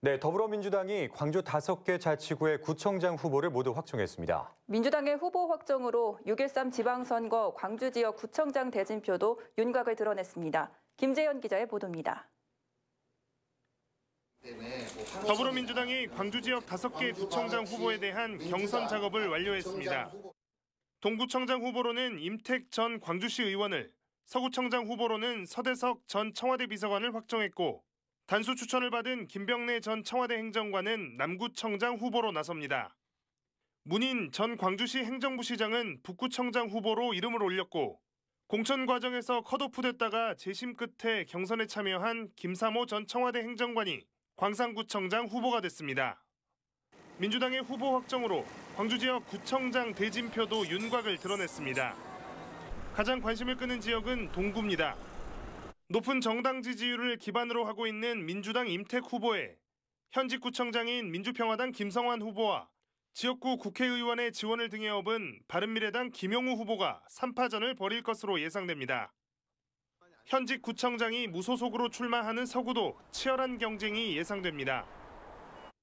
네, 더불어민주당이 광주 다섯 개 자치구의 구청장 후보를 모두 확정했습니다. 민주당의 후보 확정으로 6.13 지방선거 광주 지역 구청장 대진표도 윤곽을 드러냈습니다. 김재현 기자의 보도입니다. 더불어민주당이 광주 지역 다섯 개 구청장 후보에 대한 경선 작업을 완료했습니다. 동구청장 후보로는 임택 전 광주시 의원을, 서구청장 후보로는 서대석 전 청와대 비서관을 확정했고 단수 추천을 받은 김병래 전 청와대 행정관은 남구청장 후보로 나섭니다. 문인 전 광주시 행정부 시장은 북구청장 후보로 이름을 올렸고 공천 과정에서 컷오프됐다가 재심 끝에 경선에 참여한 김삼호 전 청와대 행정관이 광산구청장 후보가 됐습니다. 민주당의 후보 확정으로 광주 지역 구청장 대진표도 윤곽을 드러냈습니다. 가장 관심을 끄는 지역은 동구입니다. 높은 정당 지지율을 기반으로 하고 있는 민주당 임택 후보에 현직 구청장인 민주평화당 김성환 후보와 지역구 국회의원의 지원을 등에 업은 바른미래당 김용우 후보가 3파전을 벌일 것으로 예상됩니다. 현직 구청장이 무소속으로 출마하는 서구도 치열한 경쟁이 예상됩니다.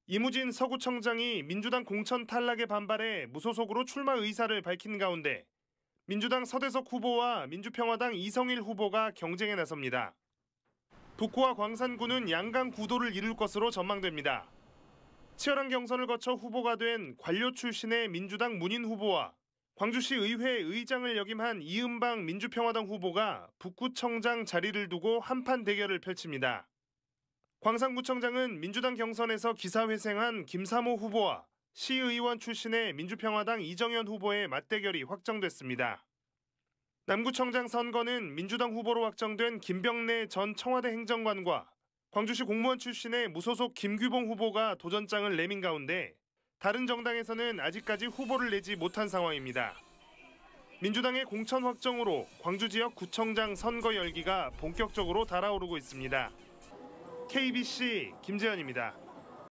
이무진 서구청장이 민주당 공천 탈락에 반발해 무소속으로 출마 의사를 밝힌 가운데 민주당 서대석 후보와 민주평화당 이성일 후보가 경쟁에 나섭니다. 북구와 광산구는 양강 구도를 이룰 것으로 전망됩니다. 치열한 경선을 거쳐 후보가 된 관료 출신의 민주당 문인 후보와 광주시 의회 의장을 역임한 이은방 민주평화당 후보가 북구청장 자리를 두고 한판 대결을 펼칩니다. 광산구청장은 민주당 경선에서 기사회생한 김삼호 후보와 시의원 출신의 민주평화당 이정현 후보의 맞대결이 확정됐습니다. 남구청장 선거는 민주당 후보로 확정된 김병래 전 청와대 행정관과 광주시 공무원 출신의 무소속 김규봉 후보가 도전장을 내민 가운데 다른 정당에서는 아직까지 후보를 내지 못한 상황입니다. 민주당의 공천 확정으로 광주 지역 구청장 선거 열기가 본격적으로 달아오르고 있습니다. KBC 김재현입니다.